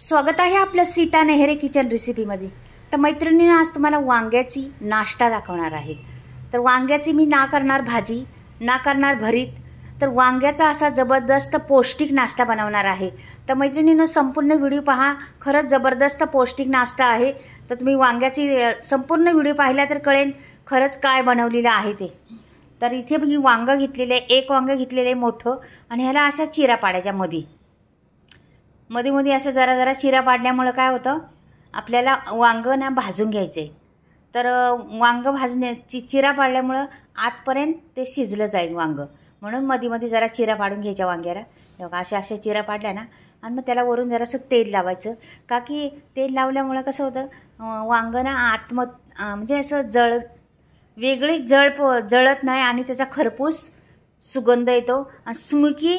स्वागत आहे आपलं सीता नेहरे किचन रेसिपीमध्ये तर मैत्रिणीनं आज तुम्हाला वांग्याची नाश्ता दाखवणार आहे तर वांग्याची मी ना करणार भाजी ना करणार भरीत तर वांग्याचा असा जबरदस्त पौष्टिक नाश्ता बनवणार आहे तर मैत्रिणीनं संपूर्ण व्हिडिओ पहा खरंच जबरदस्त पौष्टिक नाश्ता आहे तर तुम्ही वांग्याची संपूर्ण व्हिडिओ पाहिला तर कळेल खरंच काय बनवलेलं आहे ते तर इथे मी वांगं घेतलेलं आहे एक वांगं घेतलेलं आहे मोठं आणि ह्याला अशा चिरा पाडायच्या मध्ये मध्ये मध्ये असं जरा जरा चिरा पाडण्यामुळं काय होतं आपल्याला वांगं ना भाजून घ्यायचं आहे तर वांगं भाजण्याची चिरा पाडल्यामुळं आतपर्यंत ते शिजलं जाईल वांगं म्हणून मध्ये जरा चिरा पाडून घ्यायच्या वांग्याला अशा अशा चिरा पाडल्या ना आणि मग त्याला वरून जरासं तेल लावायचं का की तेल लावल्यामुळं कसं होतं वांगं ना आत्म म्हणजे असं जळ वेगळी जळ प जळत नाही आणि त्याचा खरपूस सुगंध येतो आणि स्मुकी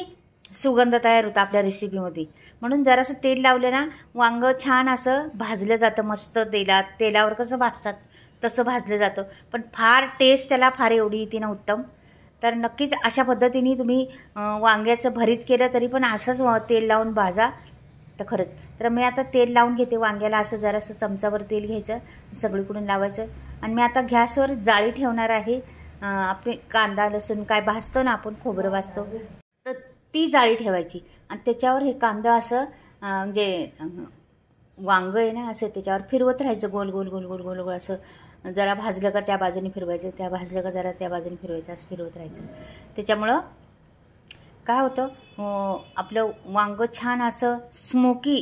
सुगंध तयार होतं आपल्या रेसिपीमध्ये म्हणून जरासं तेल लावलं ना वांगं छान असं भाजलं जातं मस्त तेलात तेलावर कसं भाजतात तसं भाजलं जातं पण फार टेस्ट त्याला फार एवढी ती ना उत्तम तर नक्कीच अशा पद्धतीने तुम्ही वांग्याचं भरीत केलं तरी पण असंच तेल लावून भाजा तर खरंच तर मी आता तेल लावून घेते वांग्याला असं जरासं चमचावर तेल घ्यायचं सगळीकडून लावायचं आणि मी आता गॅसवर जाळी ठेवणार आहे आपले कांदा लसूण काय भाजतो ना आपण खोबरं भाजतो ती जाळी ठेवायची आणि त्याच्यावर हे कांदा असं म्हणजे वांग आहे ना असं त्याच्यावर फिरवत राहायचं गोल गोल गोल गोल गोल गोल असं जरा भाजलं का त्या बाजूने फिरवायचं त्या भाजलं का जरा त्या बाजूने फिरवायचं असं फिरवत राहायचं त्याच्यामुळं काय होतं आपलं वांग छान असं स्मोकी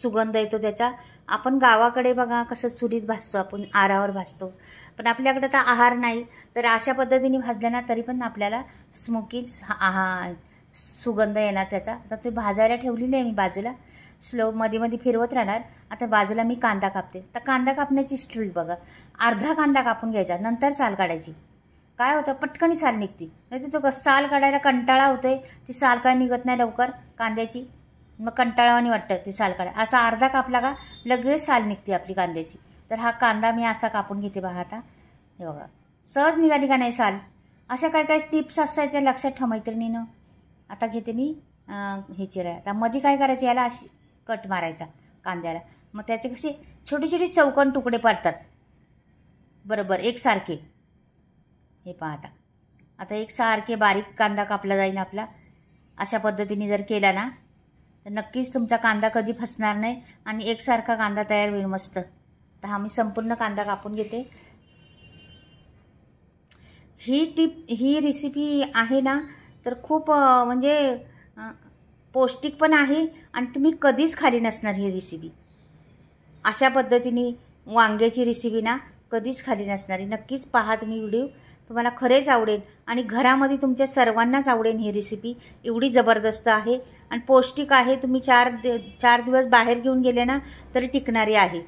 सुगंध येतो त्याचा आपण गावाकडे बघा कसं चुलीत भाजतो आपण आरावर भाजतो पण आपल्याकडे तर आहार नाही तर अशा पद्धतीने भाजल्या ना तरी पण आपल्याला स्मोकी आहार सुगंध येणार त्याचा आता तुम्ही भाजायला ठेवलेली आहे मी बाजूला स्लो मध्ये मध्ये फिरवत राहणार आता बाजूला मी कांदा कापते तर कांदा कापण्याची स्ट्रीक बघा अर्धा कांदा कापून घ्यायचा नंतर साल काढायची काय होतं पटकन साल निघते म्हणजे नाही तो साल काढायला कंटाळा होतोय ती साल काय निघत नाही लवकर कांद्याची मग कंटाळावानी वाटतं ती साल काढा असा अर्धा कापला का लगेच साल निघते आपली कांद्याची तर हा कांदा मी असा कापून घेते बघा आता हे बघा सहज निघाली का नाही साल अशा काय काय टिप्स असतात त्या लक्षात ठेवा मैत्रिणीनं आता घेते मी हे चिराय आता मध्ये काय करायचं याला अशी कट मारायचा कांद्याला मग त्याचे कसे छोटे छोटे चौकण तुकडे पाडतात बरोबर एकसारखे हे पाहता आता एकसारखे बारीक कांदा कापला जाईल आपला अशा पद्धतीने जर केला ना तर नक्कीच तुमचा कांदा कधी फसणार नाही आणि एकसारखा कांदा तयार होईल मस्त तर हा मी संपूर्ण कांदा कापून घेते ही टीप ही रेसिपी आहे ना तर खूप म्हणजे पौष्टिक पण आहे आणि तुम्ही कधीच खाली नसणार ही रेसिपी अशा पद्धतीने वांग्याची रेसिपी ना कधीच खाली नसणारी नक्कीच पहा तुम्ही व्हिडिओ तुम्हाला खरेच आवडेल आणि घरामध्ये तुमच्या सर्वांनाच आवडेल ही रेसिपी एवढी जबरदस्त आहे आणि पौष्टिक आहे तुम्ही चार चार दिवस बाहेर घेऊन गेले ना तरी टिकणारी आहे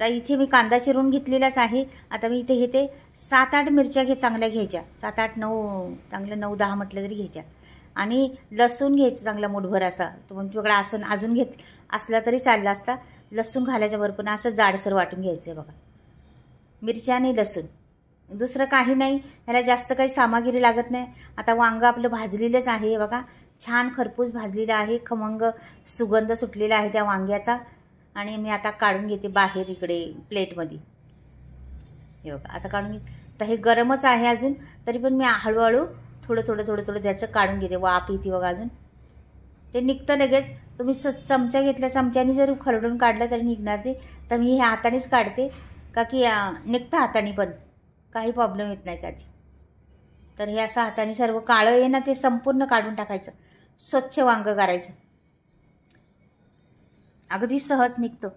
तर इथे मी कांदा चिरून घेतलेलाच आहे आता मी इथे हे सात आठ मिरच्या घे चांगल्या घ्यायच्या सात आठ नऊ चांगलं नऊ दहा म्हटलं तरी घ्यायच्या आणि लसूण घ्यायचं चांगला मोठभर असा तुमच्याकडे आसन अजून घेत असला तरी चालला असता लसूण घालायच्या बरोबर असं जाडसर वाटून घ्यायचं आहे बघा मिरच्या आणि लसूण दुसरं काही नाही ह्याला जास्त काही सामग्री लागत नाही आता वांगं आपलं भाजलेलंच आहे बघा छान खरपूस भाजलेलं आहे खमंग सुगंध सुटलेला आहे त्या वांग्याचा आणि मी आता काढून घेते बाहेर इकडे प्लेटमध्ये हे बघा आता काढून घे तर हे गरमच आहे अजून तरी पण मी हळूहळू थोडं थोडं थोडं थोडं त्याचं काढून घेते वाफ येते बघा अजून ते निघतं लगेच तुम्ही स चमचा घेतला चमच्याने जर खरडून काढलं तरी निघणार ते तर मी हे हातानेच काढते का की निघतं हाताने पण काही प्रॉब्लेम येत नाही त्याची तर हे असं हाताने सर्व काळं आहे ना ते संपूर्ण काढून टाकायचं स्वच्छ वांगं करायचं अगदी सहज निघतं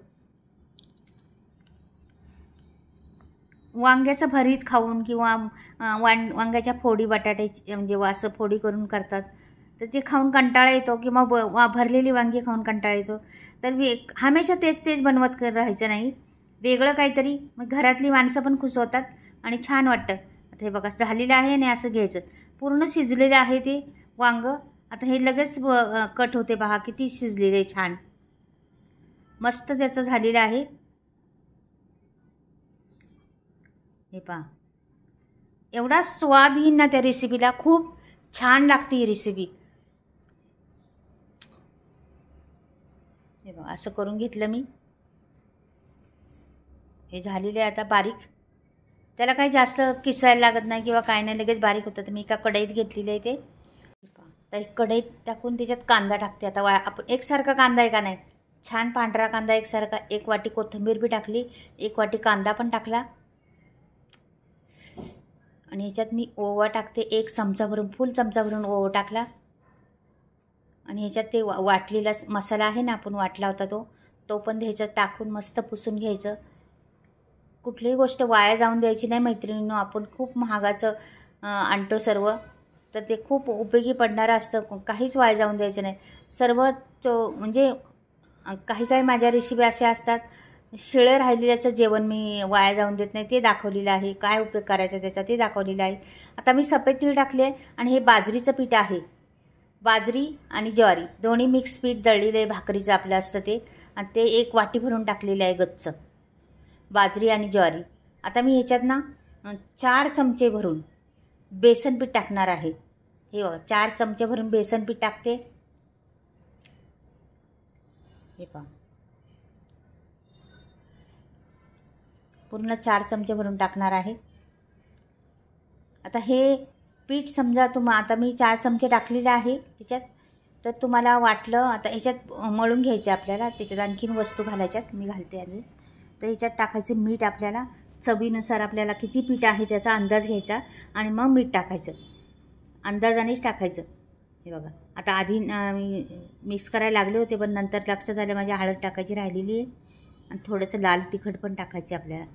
वांग्याचं भरीत खाऊन किंवा वां वांग्याच्या फोडी बटाट्याची म्हणजे वासं फोडी करून करतात तर ते खाऊन कंटाळा येतो किंवा ब वा भरलेली वांगी खाऊन कंटाळा येतो तर वे हमेशा तेच तेच बनवत कर राहायचं नाही वेगळं काहीतरी मग घरातली माणसं पण खुश होतात आणि छान वाटतं आता हे बघा झालेलं आहे आणि असं घ्यायचं पूर्ण शिजलेलं आहे ते वांगं आता हे लगेच कट होते पहा किती शिजलेले छान मस्त त्याचं झालेलं आहे हे पहा एवढा स्वाद येईल ना त्या रेसिपीला खूप छान लागते ही रेसिपी हे बघा असं करून घेतलं मी हे झालेलं आहे आता बारीक त्याला काही जास्त किसायला लागत नाही किंवा काय नाही लगेच बारीक होतं तर मी एका कढईत घेतलेलं आहे ते तर कढईत टाकून त्याच्यात कांदा टाकते आता वा आपण एकसारखा कांदा आहे का नाही छान पांढरा कांदा एकसारखा एक वाटी कोथिंबीर बी टाकली एक वाटी कांदा पण टाकला आणि ह्याच्यात मी ओवा टाकते एक चमचा भरून फुल चमचा भरून ओवा टाकला आणि ह्याच्यात ते वा वाटलेला मसाला आहे ना आपण वाटला होता तो तो पण ह्याच्यात टाकून मस्त पुसून घ्यायचं कुठलीही गोष्ट वाया जाऊन द्यायची नाही मैत्रिणींनो आपण खूप महागाचं आणतो सर्व तर ते खूप उपयोगी पडणारं असतं काहीच वाया जाऊन द्यायचं नाही सर्व चो म्हणजे काही काही माझ्या रेसिपी अशा असतात शिळे राहिलेल्याचं जेवण मी वाया जाऊन देत नाही ते दाखवलेलं आहे काय उपयोग करायचा त्याचा ते दाखवलेलं आहे आता मी सफेद तीळ टाकले आहे आणि हे बाजरीचं पीठ आहे बाजरी आणि ज्वारी दोन्ही मिक्स पीठ दळलेलं आहे भाकरीचं आपलं असतं ते आणि ते एक वाटी भरून टाकलेलं आहे गच्च बाजरी आणि ज्वारी आता मी ह्याच्यात ना चार चमचे भरून बेसन पीठ टाकणार आहे हे बघा चार चमचे भरून बेसन पीठ टाकते हे पहा पूर्ण चार चमचे भरून टाकणार आहे आता हे पीठ समजा तुम आता मी चार चमचे टाकलेले आहे त्याच्यात तर तुम्हाला वाटलं आता ह्याच्यात मळून घ्यायचे आपल्याला त्याच्यात आणखीन वस्तू घालायच्यात मी घालते आधी तर ह्याच्यात टाकायचं मीठ आपल्याला चवीनुसार आपल्याला किती पीठ आहे त्याचा अंदाज घ्यायचा आणि मग मीठ टाकायचं अंदाजानेच टाकायचं हे बघा आता आधी मी मिक्स करायला लागले होते पण नंतर लक्षात झालं माझी हळद टाकायची राहिलेली आहे आणि थोडंसं लाल तिखट पण टाकायची आपल्याला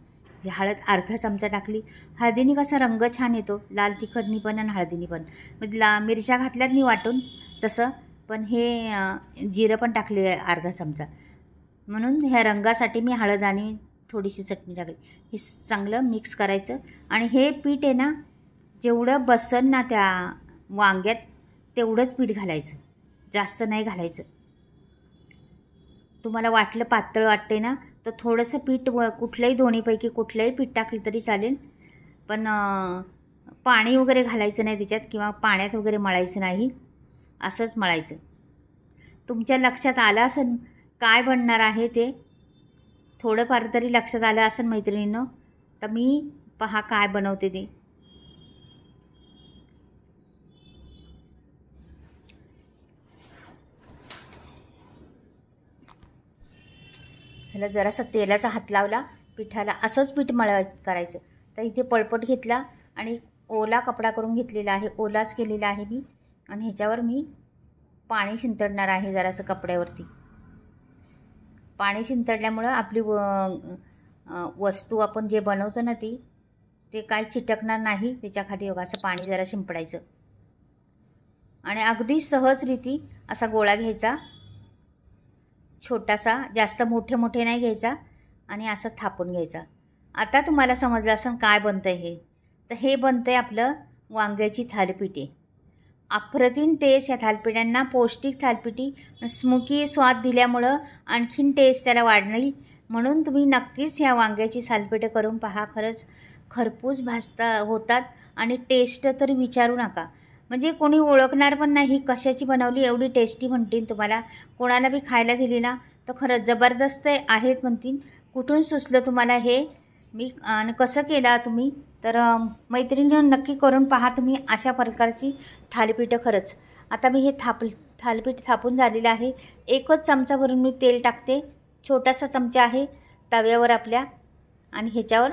ही हळद अर्धा चमचा टाकली हळदीने कसा रंग छान येतो लाल तिखटनी पण आणि हळदीनी पण मग ला मिरच्या घातल्यात मी वाटून तसं पण हे जिरं पण टाकले अर्धा चमचा म्हणून ह्या रंगासाठी मी हळद आणि थोडीशी चटणी टाकली हे चांगलं मिक्स करायचं आणि हे पीठ आहे ना जेवढं बसन ना त्या वांग्यात तेवढंच पीठ घालायचं जास्त नाही घालायचं तुम्हाला वाटलं पातळ वाटते ना तर थोडंसं पीठ कुठल्याही दोन्हीपैकी कुठलंही पीठ टाकलं तरी चालेल पण पाणी वगैरे घालायचं नाही त्याच्यात किंवा पाण्यात वगैरे मळायचं नाही असंच मळायचं तुमच्या लक्षात आलं असेल काय बनणार आहे ते थोडंफार तरी लक्षात आलं असेल मैत्रिणीनं तर मी पहा काय बनवते ते ह्याला जरासा तेलाचा हात लावला पिठाला असंच पीठ मळा करायचं तर इथे पळपट घेतला आणि ओला कपडा करून घेतलेला आहे ओलाच केलेला आहे मी आणि ह्याच्यावर मी पाणी शिंतडणार आहे जरासं कपड्यावरती पाणी शिंतडल्यामुळं आपली व वस्तू आपण जे बनवतो ना ती ते काय चिटकणार नाही त्याच्याखाली असं पाणी जरा शिंपडायचं आणि अगदी सहजरीती असा गोळा घ्यायचा छोटासा जास्त मोठे मोठे नाही घ्यायचा आणि असं थापून घ्यायचा आता तुम्हाला समजलं असं काय बनतं हे तर हे बनतं आहे आपलं वांग्याची थालपिटी अप्रतिम टेस्ट या थालपिठ्यांना पौष्टिक थालपिटी स्मुकी स्वाद दिल्यामुळं आणखीन टेस्ट त्याला वाढणार म्हणून तुम्ही नक्कीच ह्या वांग्याची थालपिठं करून पहा खरंच खरपूस भाजता होतात आणि टेस्ट तर विचारू नका म्हणजे कोणी ओळखणार पण नाही कशाची बनवली एवढी टेस्टी म्हणतील तुम्हाला कोणाला बी खायला दिली ना तर खरंच जबरदस्त आहेत म्हणतील कुठून सुचलं तुम्हाला हे मी आणि कसं केला तुम्ही तर मैत्रिणी नक्की करून पहा तुम्ही अशा प्रकारची थालीपीठं खरंच आता मी हे थाप थालीपीठ थापून झालेलं आहे एकच चमचा भरून मी तेल टाकते छोटासा चमचा आहे तव्यावर आपल्या आणि ह्याच्यावर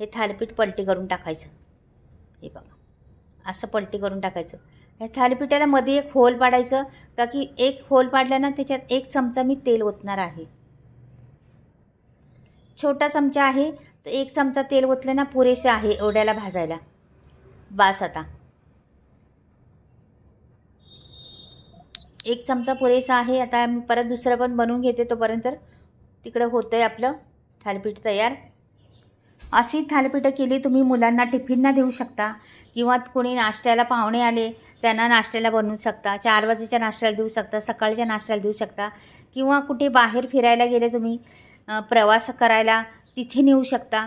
हे थालीपीठ पलटी करून टाकायचं हे बघा असं पलटी करून टाकायचं या थालीपीठाला मध्ये एक होल पाडायचं का की एक होल पाडल्यानं त्याच्यात एक चमचा मी तेल ओतणार आहे छोटा चमचा आहे तर एक चमचा तेल ना पुरेसे आहे ओढ्याला भाजायला बास आता एक चमचा पुरेसा आहे आता मी परत दुसरं पण बनवून घेते तोपर्यंत तिकडं होतं आहे आपलं थालीपीठ तयार अशी थालीपीठं केली तुम्ही मुलांना टिफिनना देऊ शकता किंवा कोणी नाश्त्याला पाहुणे आले त्यांना नाश्त्याला बनवू शकता चार वाजेच्या नाश्त्याला देऊ शकता सकाळच्या नाश्त्याला देऊ शकता किंवा कुठे बाहेर फिरायला गेले तुम्ही प्रवास करायला तिथे नेऊ शकता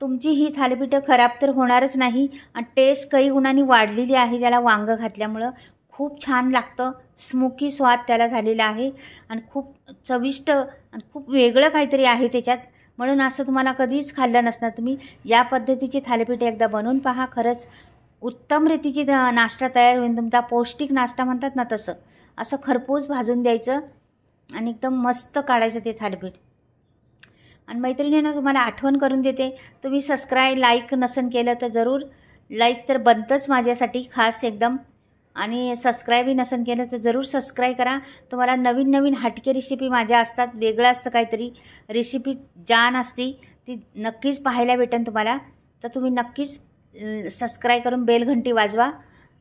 तुमची ही थालीपीठं खराब तर होणारच नाही आणि टेस्ट काही गुणांनी वाढलेली आहे त्याला वांगं घातल्यामुळं खूप छान लागतं स्मोकी स्वाद त्याला झालेला आहे आणि खूप चविष्ट आणि खूप वेगळं काहीतरी आहे त्याच्यात म्हणून असं तुम्हाला कधीच खाल्लं नसणार तुम्ही या पद्धतीची थालीपीठ एकदा बनवून पहा खरंच उत्तम रीतीची नाश्ता तयार होईल तुमचा पौष्टिक नाश्ता म्हणतात ना तसं असं खरपूस भाजून द्यायचं आणि एकदम मस्त काढायचं ते थालीपीठ आणि मैत्रिणींना तुम्हाला आठवण करून देते तुम्ही सबस्क्राईब लाईक नसन केलं तर जरूर लाईक तर बनतंच माझ्यासाठी खास एकदम आणि सबस्क्राईबही नसन केलं तर जरूर सबस्क्राईब करा तुम्हाला नवीन नवीन हटके रेसिपी माझ्या असतात वेगळं असतं काहीतरी रेसिपी जान असती ती नक्कीच पाहायला भेटेन तुम्हाला तर तुम्ही नक्कीच सबस्क्राईब करून बेलघंटी वाजवा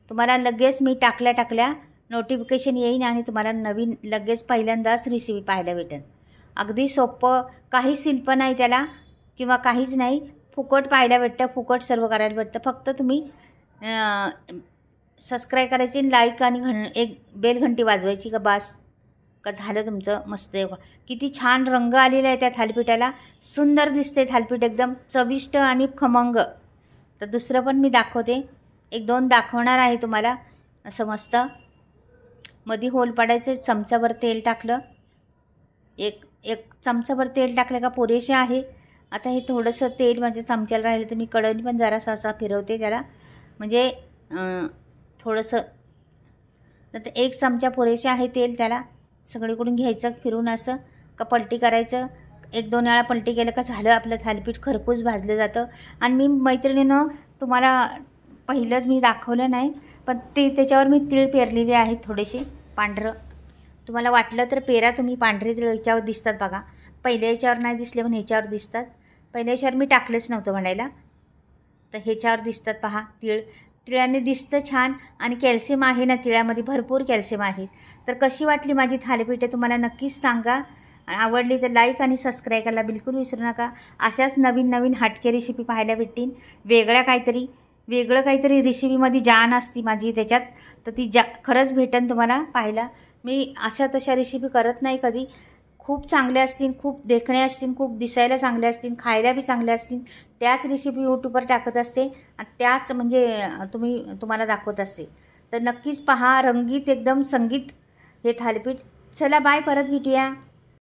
तुम्हाला लगेच मी टाकल्या टाकल्या नोटिफिकेशन येईन आणि तुम्हाला नवीन लगेच पहिल्यांदाच रेसिपी पाहायला भेटेल अगदी सोप्पं काही शिल्प नाही त्याला किंवा काहीच नाही फुकट पाहायला भेटतं फुकट सर्व करायला भेटतं फक्त तुम्ही सबस्क्राईब करायची लाईक आणि घण एक बेलघंटी वाजवायची का बास का झालं तुमचं मस्त किती छान रंग आलेला आहे त्या थालपीठाला सुंदर दिसते थालपीठ एकदम चविष्ट आणि खमंग तर दुसरं पण मी दाखवते एक दोन दाखवणार आहे तुम्हाला असं मस्त मधी होल पाडायचे चमचाभर तेल टाकलं एक एक चमचाभर तेल टाकलं का पुरेसे आहे आता हे थोडंसं तेल माझ्या चमच्याला राहिलं तर मी कढई पण जरासा असा फिरवते त्याला म्हणजे थोडंसं तर एक चमचा पुरेसे आहे तेल त्याला सगळीकडून घ्यायचं फिरून असं का पलटी करायचं एक दोन वेळा पलटी केलं का झालं आपलं थालीपीठ खरपूस भाजलं जातं आणि मी मैत्रिणीनं तुम्हाला पहिलंच मी दाखवलं नाही पण ते त्याच्यावर मी तीळ पेरलेली आहे थोडेसे पांढरं तुम्हाला वाटलं तर पेरा तुम्ही पांढरे तिळ याच्यावर दिसतात बघा पहिल्या याच्यावर नाही दिसले पण ह्याच्यावर दिसतात पहिल्या याच्यावर मी टाकलंच नव्हतं म्हणायला तर ह्याच्यावर दिसतात पहा तीळ तिळाने दिसतं छान आणि कॅल्शियम आहे ना तिळामध्ये भरपूर कॅल्शियम आहे तर कशी वाटली माझी आहे तुम्हाला नक्कीच सांगा आणि आवडली तर लाईक आणि सबस्क्राईब करायला बिलकुल विसरू नका अशाच नवीन नवीन हटके रेसिपी पाहायला भेटतील वेगळ्या काहीतरी वेगळं काहीतरी रेसिपीमध्ये जान असती माझी त्याच्यात तर ती जा खरंच भेटेन तुम्हाला पाहायला मी अशा तशा रेसिपी करत नाही कधी खूप चांगल्या असतील खूप देखणे असतील खूप दिसायला चांगल्या असतील खायला बी चांगल्या असतील त्याच रेसिपी यूट्यूबवर टाकत असते आणि त्याच म्हणजे तुम्ही तुम्हाला दाखवत असते तर नक्कीच पहा रंगीत एकदम संगीत हे थालपीठ चला बाय परत भेटूया